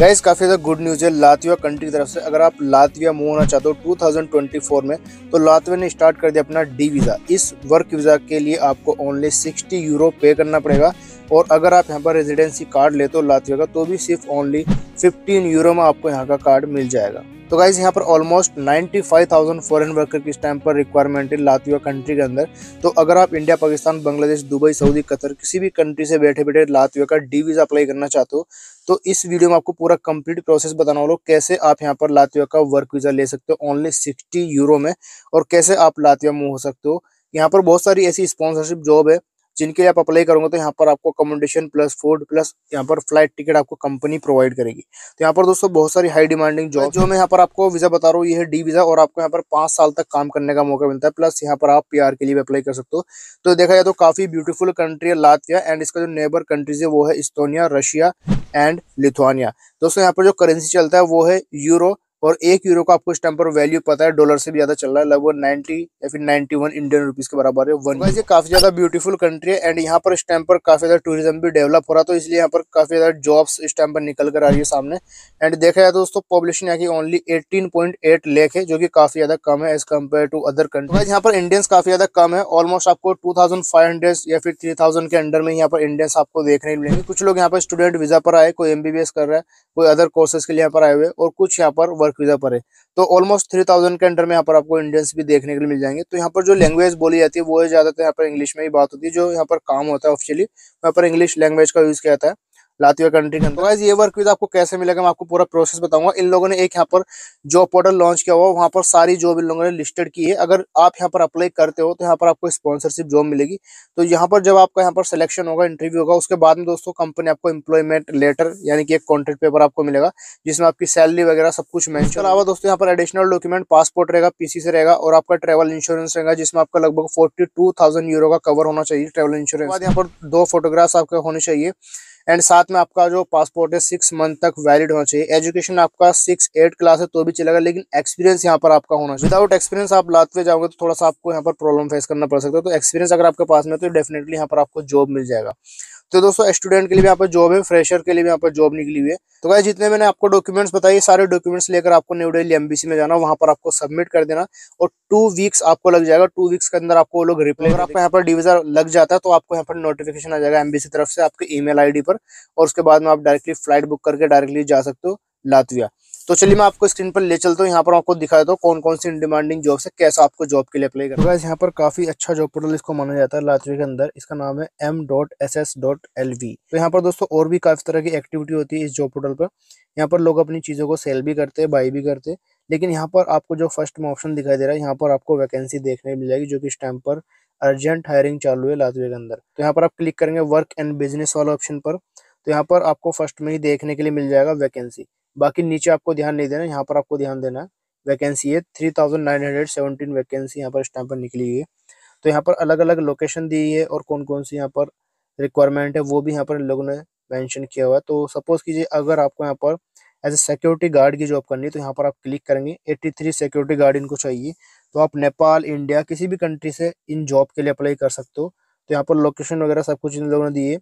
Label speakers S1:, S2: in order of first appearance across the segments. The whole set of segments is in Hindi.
S1: गैस काफ़ी ज़्यादा गुड न्यूज़ है लातविया कंट्री की तरफ से अगर आप लातविया मूव होना चाहते हो 2024 में तो लातविया ने स्टार्ट कर दिया अपना डी वीज़ा इस वर्क वीज़ा के लिए आपको ओनली 60 यूरो पे करना पड़ेगा और अगर आप यहाँ पर रेजिडेंसी कार्ड लेते हो लातविया का तो भी सिर्फ ओनली 15 यूरो में आपको यहाँ का कार्ड मिल जाएगा तो गाइज यहाँ पर ऑलमोस्ट 95,000 फॉरेन वर्कर की इस टाइम पर रिक्वायरमेंट है लातविया कंट्री के अंदर तो अगर आप India Pakistan Bangladesh Dubai Saudi Qatar किसी भी कंट्री से बैठे बैठे लातविया का डी वीज़ा अप्लाई करना चाहते हो तो इस वीडियो में आपको पूरा कंप्लीट प्रोसेस बताना होगा कैसे आप यहाँ पर लातविया का वर्क वीज़ा ले सकते हो ओनली सिक्सटी यूरो में और कैसे आप लातविया मूव हो सकते हो यहाँ पर बहुत सारी ऐसी स्पॉन्सरशिप जॉब है जिनके लिए आप अप्लाई करोगे तो यहाँ पर आपको अकोमोडेशन प्लस फूड प्लस यहाँ पर फ्लाइट टिकट आपको कंपनी प्रोवाइड करेगी तो यहाँ पर दोस्तों बहुत सारी हाई डिमांडिंग जॉब जो मैं यहाँ पर आपको वीजा बता रहा हूँ ये है डी वीजा और आपको यहाँ पर पांच साल तक काम करने का मौका मिलता है प्लस यहाँ पर आप पी के लिए भी अप्लाई कर सकते हो तो देखा जाए तो काफी ब्यूटीफुल कंट्री है लातविया एंड इसका जो नेबर कंट्रीज है वो है इस्तोनिया रशिया एंड लिथुआनिया दोस्तों यहाँ पर जो करेंसी चलता है वो है यूरो और एक यूरो का आपको इस टाइम पर वैल्यू पता है डॉलर से भी ज्यादा चल रहा है लगभग 90 या फिर 91 इंडियन रुपीस के बराबर है वन ये काफी ज्यादा ब्यूटीफुल कंट्री है एंड यहाँ पर इस टाइम पर काफी ज्यादा टूरिज्म भी डेवलप हो रहा तो इसलिए यहाँ पर काफी ज्यादा जॉब्स इस टाइम पर निकल कर आ रही है सामने एंड देखा जाए तो दोस्तों पॉपुलेशन यहाँ की ओनली एटीन लेख है जो की काफी ज्यादा कम है as compare to other country यहाँ पर इंडियंस काफी ज्यादा कम है ऑलमोस्ट आपको टू या फिर थ्री के अंडर में यहाँ पर इंडियंस आपको देखने मिलेंगे कुछ लोग यहाँ पर स्टूडेंट वीजा पर आए कोई एमबीबीएस कर रहा है कोई अदर कोर्सेज के लिए यहाँ पर आए हुए और कुछ यहाँ पर वर्क वीजा पर है तो ऑलमोस्ट थ्री थाउजेंड के अंडर में यहाँ पर आपको इंडियंस भी देखने के लिए मिल जाएंगे तो यहाँ पर जो लैंग्वेज बोली जाती है वो ज़्यादातर यहाँ पर इंग्लिश में ही बात होती है जो यहाँ पर काम होता है ऑफिशियली यहाँ पर इंग्लिश लैंग्वेज का यूज़ किया जाता है लातविया कंट्री के अंदर ये वर्क विद आपको कैसे मिलेगा मैं आपको पूरा प्रोसेस बताऊंगा इन लोगों ने एक यहाँ पर जॉब पोर्टल लॉन्च किया हुआ वहाँ पर सारी जॉब इन लोगों ने लिस्टेड की है अगर आप यहाँ पर अप्लाई करते हो तो यहाँ पर आपको स्पॉन्सरशिप जॉब मिलेगी तो यहाँ पर जब आपका यहाँ पर सिलेक्शन होगा इंटरव्यू होगा उसके बाद में दोस्तों कंपनी आपको एम्प्लॉयमेंट लेटर यानी कि एक कॉन्ट्रेक्ट पेपर आपको मिलेगा जिसमें आपकी सैलरी वगैरह सब कुछ मैं अलावा दोस्तों यहाँ पर एडिशनल डॉक्यूमेंट पासपोर्ट रहेगा पीसी से रहेगा और आपका ट्रेवल इंश्योरेंस रहेगा जिसमें आपका लगभग फोर्टी टू थाउजेंड यूरो का कवर होना चाहिए ट्रेवल इंश्योरेंस यहाँ पर दो फोटोग्राफ्स आपके होने चाहिए एंड साथ में आपका जो पासपोर्ट है सिक्स मंथ तक वैलिड होना चाहिए एजुकेशन आपका सिक्स एट क्लास है तो भी चलेगा लेकिन एक्सपीरियंस यहाँ पर आपका होना चाहिए विदाउट एक्सपीरियंस आप लातवे जाओगे तो थोड़ा सा आपको यहाँ पर प्रॉब्लम फेस करना पड़ सकता है तो एक्सपीरियंस अगर आपके पास में तो डेफिनेटली यहाँ पर आपको जॉब मिल जाएगा तो दोस्तों स्टूडेंट के लिए यहाँ पर जॉब है फ्रेशर के लिए यहाँ पर जॉब निकली हुई है तो क्या जितने मैंने आपको डॉक्यूमेंट्स बताए सारे डॉक्यूमेंट्स लेकर आपको न्यू डेली एमबीसी में जाना वहाँ पर आपको सबमिट कर देना और टू वीक्स आपको लग जाएगा टू वीक्स के अंदर आपको लोग रिप्लाई अगर आपको यहाँ पर डिवीजर लग जाता है तो आपको यहाँ पर नोटिफिकेशन आ जाएगा एमबीसी तरफ से आपके ई मेल पर और उसके बाद में आप डायरेक्टली फ्लाइट बुक करके डायरेक्टली जा सकते हो लातविया तो चलिए मैं आपको स्क्रीन पर ले चलता हूँ यहाँ पर आपको दिखा देता हूँ कौन कौन सी डिमांडिंग जॉब है कैसा आपको जॉब के लिए अप्लाई करना है तो यहाँ पर काफी अच्छा जॉब पोर्टल इसको माना जाता है लाचरी के अंदर इसका नाम है M dot S S dot L V तो यहाँ पर दोस्तों और भी काफी तरह की एक्टिविटी होती है इस जॉब पोर्टल पर यहाँ पर लोग अपनी चीज़ों को सेल भी करते हैं बाई भी करते हैं लेकिन यहाँ पर आपको जो फर्स्ट में ऑप्शन दिखाई दे रहा है यहाँ पर आपको वैकेंसी देखने मिल जाएगी जो कि इस टाइम पर अर्जेंट हायरिंग चालू है लातवे के अंदर तो यहाँ पर आप क्लिक करेंगे वर्क एंड बिजनेस वाला ऑप्शन पर तो यहाँ पर आपको फर्स्ट में ही देखने के लिए मिल जाएगा वैकेंसी बाकी नीचे आपको ध्यान नहीं देना यहाँ पर आपको ध्यान देना है वैकेंसी है three thousand nine hundred seventeen vacancy यहाँ पर इस टाइम पर निकली है तो यहाँ पर अलग अलग लोकेशन दी है और कौन कौन सी यहाँ पर रिक्वायरमेंट है वो भी यहाँ पर लोगों ने मैंशन किया हुआ है तो सपोज कीजिए अगर आपको यहाँ पर एज ए सिक्योरिटी गार्ड की जॉब करनी है तो यहाँ पर आप क्लिक करेंगे एट्टी थ्री सिक्योरिटी गार्ड इनको चाहिए तो आप नेपाल इंडिया किसी भी कंट्री से इन जॉब के लिए अप्लाई कर सकते हो तो यहाँ पर लोकेशन वगैरह सब कुछ इन लोगों ने दिए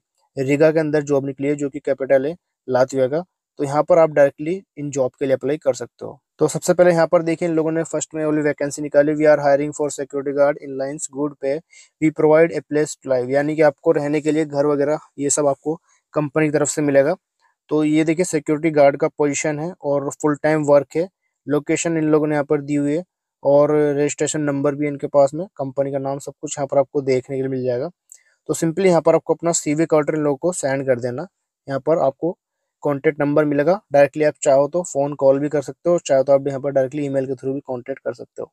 S1: रीगा के अंदर जॉब निकली है जो कि कैपिटल है लातविया का तो यहाँ पर आप डायरेक्टली इन जॉब के लिए अप्लाई कर सकते हो तो सबसे पहले यहाँ पर देखिए इन लोगों ने फर्स्ट में वाली वैकेंसी निकाली we are hiring for security guard in lines good pay we provide a place to live यानी कि आपको रहने के लिए घर वगैरह ये सब आपको कंपनी की तरफ से मिलेगा तो ये देखिए सिक्योरिटी गार्ड का पोजिशन है और फुल टाइम वर्क है लोकेशन इन लोगों ने यहाँ पर दी हुई है और रजिस्ट्रेशन नंबर भी इनके पास में कंपनी का नाम सब कुछ यहाँ पर आपको देखने के लिए मिल जाएगा तो सिंपली यहाँ पर आपको अपना सीवी कार्ड इन लोगों को सेंड कर देना यहाँ पर आपको कॉन्टेक्ट नंबर मिलेगा डायरेक्टली आप चाहो तो फ़ोन कॉल भी कर सकते हो चाहे तो आप यहाँ पर डायरेक्टली ईमेल के थ्रू भी कॉन्टेक्ट कर सकते हो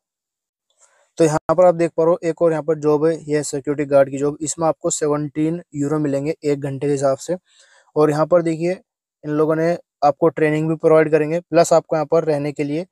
S1: तो यहाँ पर आप देख पा रहे हो एक और यहाँ पर जॉब है यह सिक्योरिटी गार्ड की जॉब इसमें आपको सेवनटीन यूरो मिलेंगे एक घंटे के हिसाब से और यहाँ पर देखिए इन लोगों ने आपको ट्रेनिंग भी प्रोवाइड करेंगे प्लस आपको यहाँ पर रहने के लिए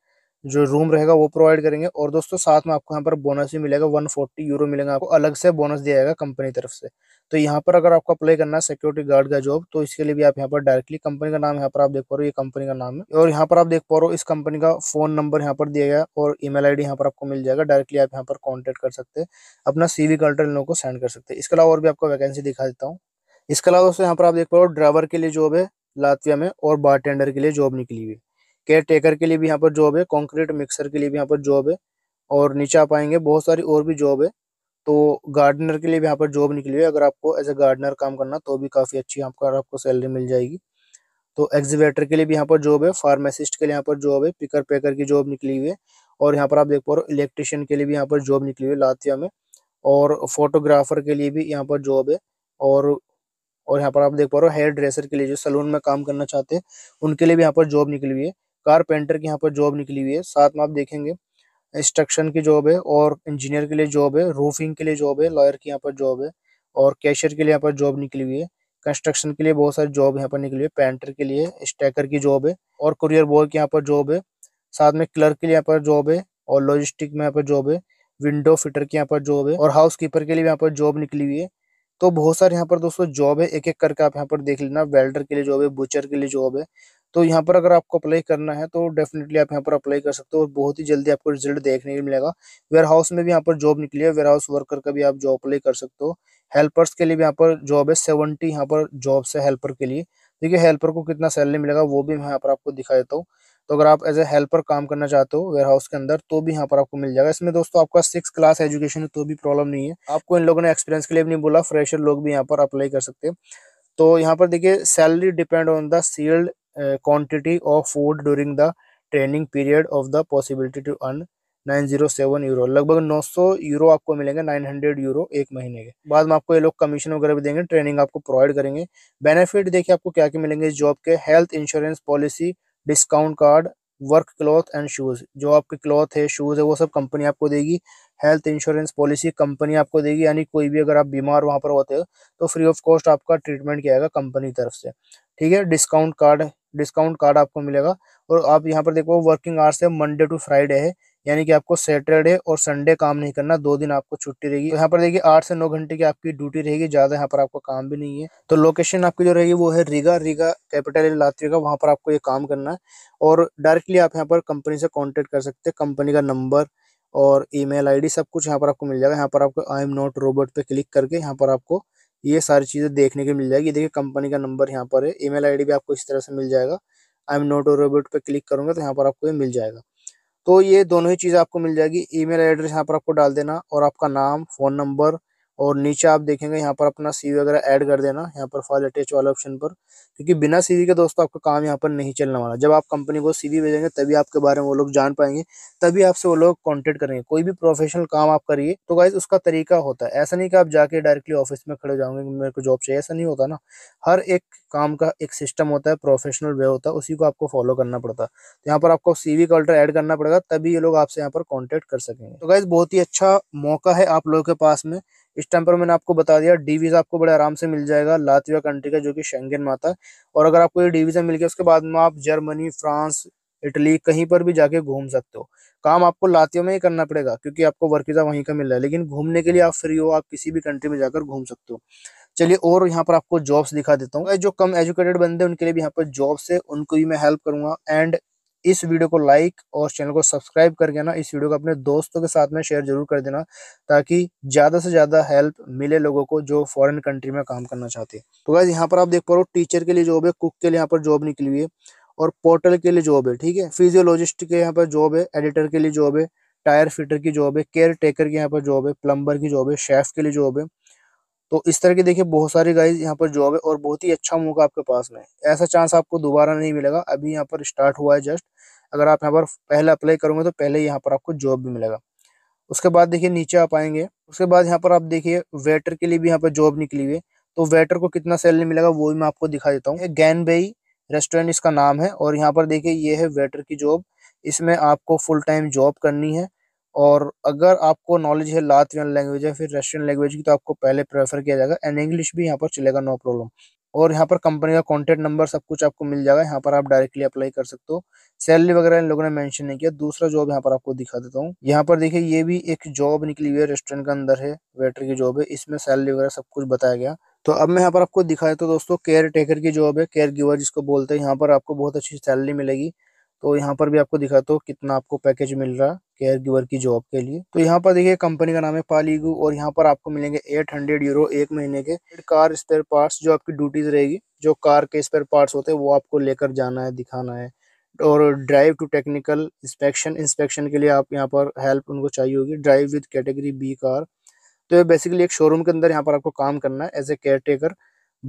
S1: जो रूम रहेगा वो प्रोवाइड करेंगे और दोस्तों साथ में आपको यहाँ पर बोनस भी मिलेगा फोर्टी यूरो मिलेगा आपको अलग से बोनस दिया जाएगा कंपनी तरफ से तो यहाँ पर अगर आपको अप्लाई करना है सिक्योरिटी गार्ड का जॉब तो इसके लिए भी आप यहाँ पर डायरेक्टली कंपनी का नाम यहाँ पर आप देख पा रहे हो ये कंपनी का नाम है और यहाँ पर आप देख पा रहे हो इस कंपनी का फोन नंबर यहाँ पर दिया गया और ई मेल यहाँ पर आपको मिल जाएगा डायरेक्टली आप यहाँ पर कॉन्टेक्ट कर सकते हैं अपना सीवी कल्टर इन लोगों को सेंड कर सकते हैं इसके अलावा और भी आपको वैकेंसी दिखा देता हूँ इसके अलावा दोस्तों यहाँ पर आप देख पा रहे हो ड्राइवर के लिए जॉब है लातविया में और बार के लिए जॉब निकली हुई केयर टेकर के लिए भी यहाँ पर जॉब है कॉन्क्रीट मिक्सर के लिए भी यहाँ पर जॉब है और नीचे आप आएंगे बहुत सारी और भी जॉब है तो गार्डनर के लिए भी यहाँ पर जॉब निकली हुई है अगर आपको एज ए गार्डनर काम करना तो भी काफ़ी अच्छी यहाँ पर आपको सैलरी मिल जाएगी तो एग्जीवेटर के लिए भी यहाँ पर जॉब है फार्मासिस्ट के लिए यहाँ पर जॉब है पिकर पैकर की जॉब निकली हुई है और यहाँ पर आप देख पा रहे हो इलेक्ट्रिशियन के लिए भी यहाँ पर जॉब निकली हुई है लातिया में और फोटोग्राफर के लिए भी यहाँ पर जॉब है और और यहाँ पर आप देख पा रहे हो हेयर ड्रेसर के लिए जो सलून में काम करना चाहते हैं उनके लिए भी यहाँ पर जॉब निकली हुई है कारपेंटर की यहाँ पर जॉब निकली हुई है साथ में आप देखेंगे इंस्ट्रक्शन की जॉब है और इंजीनियर के लिए जॉब है रूफिंग के लिए जॉब है लॉयर की यहाँ पर जॉब है और कैशियर के लिए यहाँ पर जॉब निकली हुई है कंस्ट्रक्शन के लिए बहुत सारी जॉब यहाँ पर निकली हुई है पेंटर के लिए स्टैकर की जॉब है और कुरियर बॉय की यहाँ पर जॉब है साथ में क्लर्क के लिए यहाँ पर जॉब है और लॉजिस्टिक में यहाँ पर जॉब है विंडो फिटर की यहाँ पर जॉब है और हाउस कीपर के लिए यहाँ पर जॉब निकली हुई है तो बहुत सारे यहाँ पर दोस्तों जॉब है एक एक करके आप यहाँ पर देख लेना वेल्डर के लिए जॉब है बुचर के लिए जॉब है तो यहाँ पर अगर आपको अप्लाई करना है तो डेफिनेटली आप यहाँ पर अप्लाई कर सकते हो और बहुत ही जल्दी आपको रिजल्ट देखने को मिलेगा वेयर हाउस में भी यहाँ पर जॉब निकली है वेयर हाउस वर्कर का भी आप जॉब अप्लाई कर सकते हो हेल्पर्स के लिए भी यहाँ पर जॉब है सेवेंटी यहाँ पर जॉब्स है हेल्पर के लिए देखिए हेल्पर को कितना सैलरी मिलेगा वो भी मैं यहाँ पर आपको दिखा देता हूँ तो अगर आप एज ए हेल्पर काम करना चाहते हो वेयर हाउस के अंदर तो भी यहाँ पर आपको मिल जाएगा इसमें दोस्तों आपका सिक्स क्लास एजुकेशन है तो भी प्रॉब्लम नहीं है आपको इन लोगों ने एक्सपीरियंस के लिए भी नहीं बोला फ्रेशर लोग भी यहाँ पर अप्लाई कर सकते हैं तो यहाँ पर देखिए salary depend on the sealed Uh, quantity of food during the training period of the possibility to earn 907 euro लगभग 900 यूरो आपको मिलेंगे 900 यूरो एक महीने के बाद में आपको ये लोग कमीशन वगैरह भी देंगे ट्रेनिंग आपको प्रोवाइड करेंगे बेनिफिट देखिए आपको क्या क्या मिलेंगे इस जॉब के health insurance policy discount card work cloth and shoes जो आपके क्लॉथ है शूज़ है वो सब कंपनी आपको देगी हेल्थ इंश्योरेंस पॉलिसी कंपनी आपको देगी यानी कोई भी अगर आप बीमार वहाँ पर होते हो तो फ्री ऑफ कॉस्ट आपका ट्रीटमेंट किया जाएगा कंपनी तरफ से ठीक है डिस्काउंट कार्ड डिस्काउंट कार्ड आपको मिलेगा और आप यहाँ पर देखो वर्किंग आवर्स है मंडे टू फ्राइडे है यानी कि आपको सैटरडे और संडे काम नहीं करना दो दिन आपको छुट्टी रहेगी यहाँ पर देखिए आठ से नौ घंटे की आपकी ड्यूटी रहेगी ज्यादा यहाँ पर आपको काम भी नहीं है तो लोकेशन आपकी जो रहेगी वो है रीगा रीगा कैपिटल लात्री का वहाँ पर आपको ये काम करना है और डायरेक्टली आप यहाँ पर कंपनी से कॉन्टेक्ट कर सकते हैं कंपनी का नंबर और ईमेल आईडी सब कुछ यहाँ पर आपको मिल जाएगा यहाँ पर आपको आई एम नॉट रोबोट पे क्लिक करके यहाँ पर आपको ये सारी चीज़ें देखने की मिल जाएगी देखिए कंपनी का नंबर यहाँ पर है ईमेल आईडी भी आपको इस तरह से मिल जाएगा आई एम नोट और रोबोट पर क्लिक करूँगा तो यहाँ पर आपको ये मिल जाएगा तो ये दोनों ही चीज़ें आपको मिल जाएगी ईमेल एड्रेस यहाँ पर आपको डाल देना और आपका नाम फ़ोन नंबर और नीचे आप देखेंगे यहाँ पर अपना सीवी वगैरह ऐड कर देना यहाँ पर फाइल अटैच वाले ऑप्शन पर क्योंकि बिना सीवी के दोस्तों आपका काम यहाँ पर नहीं चलने वाला जब आप कंपनी को सीवी भेजेंगे तभी आपके बारे में वो लोग जान पाएंगे तभी आपसे वो लोग कॉन्टेक्ट करेंगे कोई भी प्रोफेशनल काम आप करिए तो गाइज उसका तरीका होता है ऐसा नहीं कि आप जाके डायरेक्टली ऑफिस में खड़े जाओगे मेरे को जॉब चाहिए ऐसा नहीं होता ना हर एक काम का एक सिस्टम होता है प्रोफेशनल वे होता है उसी को आपको फॉलो करना पड़ता है तो यहाँ पर आपको सीवी का अल्टर एड करना पड़ेगा तभी ये लोग आपसे यहाँ पर कॉन्टेक्ट कर सकेंगे तो गाइज बहुत ही अच्छा मौका है आप लोगों के पास में इस टाइम पर मैंने आपको बता दिया डी वीज़ा आपको बड़े आराम से मिल जाएगा लातविया कंट्री का जो कि शेंगेन माता है और अगर आपको ये डी वीज़ा मिल गया उसके बाद में आप जर्मनी फ्रांस इटली कहीं पर भी जाके घूम सकते हो काम आपको लातियों में ही करना पड़ेगा क्योंकि आपको वर्क वीज़ा वहीं का मिल रहा है लेकिन घूमने के लिए आप फ्री हो आप किसी भी कंट्री में जाकर घूम सकते हो चलिए और यहाँ पर आपको जॉब्स दिखा देता हूँ जो कम एजुकेटेड बंदे उनके लिए भी यहाँ पर जॉब्स है उनको भी मैं हेल्प करूंगा एंड इस वीडियो को लाइक और चैनल को सब्सक्राइब करके ना इस वीडियो को अपने दोस्तों के साथ में शेयर जरूर कर देना ताकि ज़्यादा से ज़्यादा हेल्प मिले लोगों को जो फॉरेन कंट्री में काम करना चाहते हैं तो गाइज यहाँ पर आप देख पा रहे हो टीचर के लिए जॉब है कुक के लिए यहाँ पर जॉब निकली हुई है और पोर्टल के लिए जॉब है ठीक है फिजियोलॉजिस्ट के यहाँ पर जॉब है एडिटर के लिए जॉब है टायर फिटर की जॉब है केयर टेकर की यहाँ पर जॉब है प्लम्बर की जॉब है शेफ के लिए जॉब है तो इस तरह की देखिए बहुत सारी गाइज यहाँ पर जॉब है और बहुत ही अच्छा मौका आपके पास में ऐसा चांस आपको दोबारा नहीं मिलेगा अभी यहाँ पर स्टार्ट हुआ है जस्ट अगर आप यहाँ पर पहले अप्लाई करोगे तो पहले यहाँ पर आपको जॉब भी मिलेगा उसके बाद देखिए नीचे आप आएंगे उसके बाद यहाँ पर आप देखिए वेटर के लिए भी यहाँ पर जॉब निकली हुई तो वेटर को कितना सैलरी मिलेगा वो भी मैं आपको दिखा देता हूँ गैन बेई रेस्टोरेंट इसका नाम है और यहाँ पर देखिए ये है वेटर की जॉब इसमें आपको फुल टाइम जॉब करनी है और अगर आपको नॉलेज है लातवियन लैंग्वेज या फिर रशियन लैंग्वेज की तो आपको पहले प्रेफर किया जाएगा एंड इंग्लिश भी यहाँ पर चलेगा नो प्रॉब्लम और यहाँ पर कंपनी का कॉन्टैक्ट नंबर सब कुछ आपको मिल जाएगा यहाँ पर आप डायरेक्टली अप्लाई कर सकते हो सैलरी वगैरह इन लोगों ने मैंशन नहीं किया दूसरा जॉब यहाँ पर आपको दिखा देता हूँ यहाँ पर देखिए ये भी एक जॉब निकली हुई है रेस्टोरेंट के अंदर है वेटर की जॉब है इसमें सैलरी वगैरह सब कुछ बताया गया तो अब मैं यहाँ पर आपको दिखा देता हूँ दोस्तों केयर टेकर की जॉब है केयर गिवर जिसको बोलते हैं यहाँ पर आपको बहुत अच्छी सैलरी मिलेगी तो यहाँ पर भी आपको दिखाता तो हूँ कितना आपको पैकेज मिल रहा है केयर गिवर की जॉब के लिए तो यहाँ पर देखिए कंपनी का नाम है पालीगू और यहाँ पर आपको मिलेंगे 800 यूरो एक महीने के कार स्पेयर पार्ट्स जो आपकी ड्यूटीज रहेगी जो कार के स्पेयर पार्ट्स होते हैं वो आपको लेकर जाना है दिखाना है और drive to technical inspection inspection के लिए आप यहाँ पर हेल्प उनको चाहिए होगी drive with category B car तो ये बेसिकली एक शोरूम के अंदर यहाँ पर आपको काम करना है एज ए केयर टेकर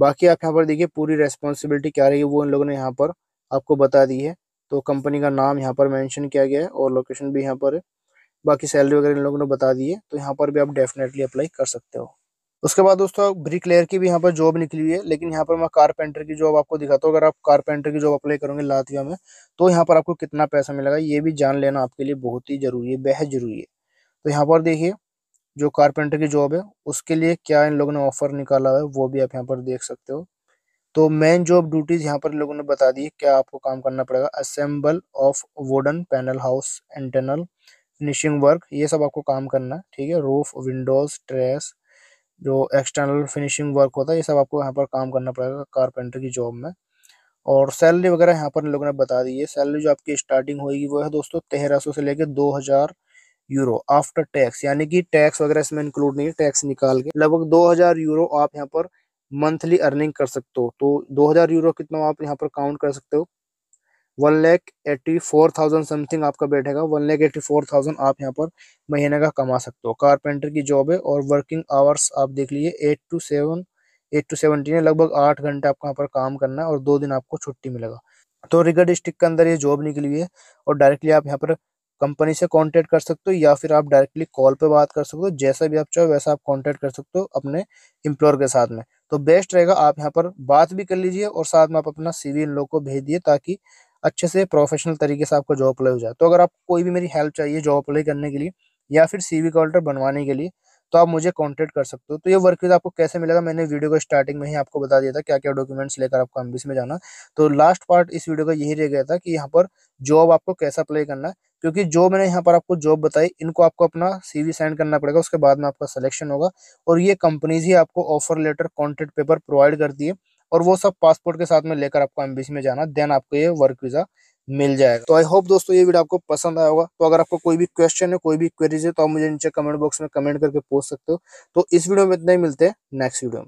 S1: बाकी आप यहाँ पर देखिए पूरी रेस्पॉन्सिबिलिटी क्या रही वो इन लोगों ने यहाँ पर आपको बता दी है तो कंपनी का नाम यहाँ पर मेंशन किया गया है और लोकेशन भी यहाँ पर है बाकी सैलरी वगैरह इन लोगों ने बता दी है तो यहाँ पर भी आप डेफिनेटली अप्लाई कर सकते हो उसके बाद दोस्तों ब्रिक लेयर की भी यहाँ पर जॉब निकली हुई है लेकिन यहाँ पर मैं कारपेंटर की जॉब आपको दिखाता हूँ अगर आप कारपेंटर की जॉब अप्लाई करोगे लातविया में तो यहाँ पर आपको कितना पैसा मिलेगा ये भी जान लेना आपके लिए बहुत ही जरूरी है बेहद जरूरी है तो यहाँ पर देखिए जो कारपेंटर की जॉब है उसके लिए क्या इन लोगों ने ऑफर निकाला है वो भी आप यहाँ पर देख सकते हो तो मेन जॉब ड्यूटीज यहाँ पर लोगों ने बता दी क्या आपको काम करना पड़ेगा assemble of wooden panel house internal finishing work ये सब आपको काम करना है ठीक है रूफ विंडोज ट्रेस जो एक्सटर्नल फिनिशिंग वर्क होता है ये सब आपको यहाँ पर काम करना पड़ेगा कारपेंटर की जॉब में और सैलरी वगैरह यहाँ पर लोगों ने बता दी है सैलरी जो आपकी स्टार्टिंग होगी वो है दोस्तों तेरह सौ से लेकर दो हजार यूरो आफ्टर टैक्स यानी कि टैक्स वगैरह इसमें इंक्लूड नहीं है टैक्स निकाल के लगभग दो हजार यूरो आप यहाँ पर मंथली अर्निंग कर सकते हो तो 2000 यूरो कितना आप यहाँ पर काउंट कर सकते हो one lakh eighty four thousand something आपका बैठेगा one lakh eighty four thousand आप यहाँ पर महीने का कमा सकते हो कारपेंटर की जॉब है और वर्किंग आवर्स आप देख लीजिए eight to seven eight to seventeen है लगभग आठ घंटे आपको यहाँ पर काम करना है और दो दिन आपको छुट्टी मिलेगा तो रिगर डिस्ट्रिक्ट के अंदर ये जॉब निकली हुई है और डायरेक्टली आप यहाँ पर कंपनी से कॉन्टेक्ट कर सकते हो या फिर आप डायरेक्टली कॉल पर बात कर सकते हो जैसा भी आप चाहो वैसा आप कॉन्टेक्ट कर सकते हो अपने एम्प्लॉयर के साथ में तो बेस्ट रहेगा आप यहाँ पर बात भी कर लीजिए और साथ में आप अपना सीवी इन लोग को भेज दिए ताकि अच्छे से प्रोफेशनल तरीके से आपको जॉब अप्लाई हो जाए तो अगर आप कोई भी मेरी हेल्प चाहिए जॉब अप्लाई करने के लिए या फिर सीवी वी बनवाने के लिए तो आप मुझे कॉन्टेक्ट कर सकते हो तो ये वर्क वीजा आपको कैसे मिलेगा मैंने वीडियो को स्टार्टिंग में ही आपको बता दिया था क्या क्या डॉक्यूमेंट्स लेकर आपको एम्बिस में जाना तो लास्ट पार्ट इस वीडियो का यही रह गया था कि यहाँ पर जॉब आपको कैसे अप्लाई करना है क्योंकि जो मैंने यहाँ पर आपको जॉब बताई इनको आपको अपना सीवी सेंड करना पड़ेगा उसके बाद में आपका सिलेक्शन होगा और ये कंपनीज ही आपको offer letter contact paper provide करती है और वो सब पासपोर्ट के साथ में लेकर आपको एम में जाना देन आपको ये वर्क वीज़ा मिल जाएगा तो आई होप दोस्तों ये वीडियो आपको पसंद आया होगा तो अगर आपको कोई भी क्वेश्चन है कोई भी क्वेरीज है तो आप मुझे नीचे कमेंट बॉक्स में कमेंट करके पूछ सकते हो तो इस वीडियो में इतना ही मिलते हैं नेक्स्ट वीडियो में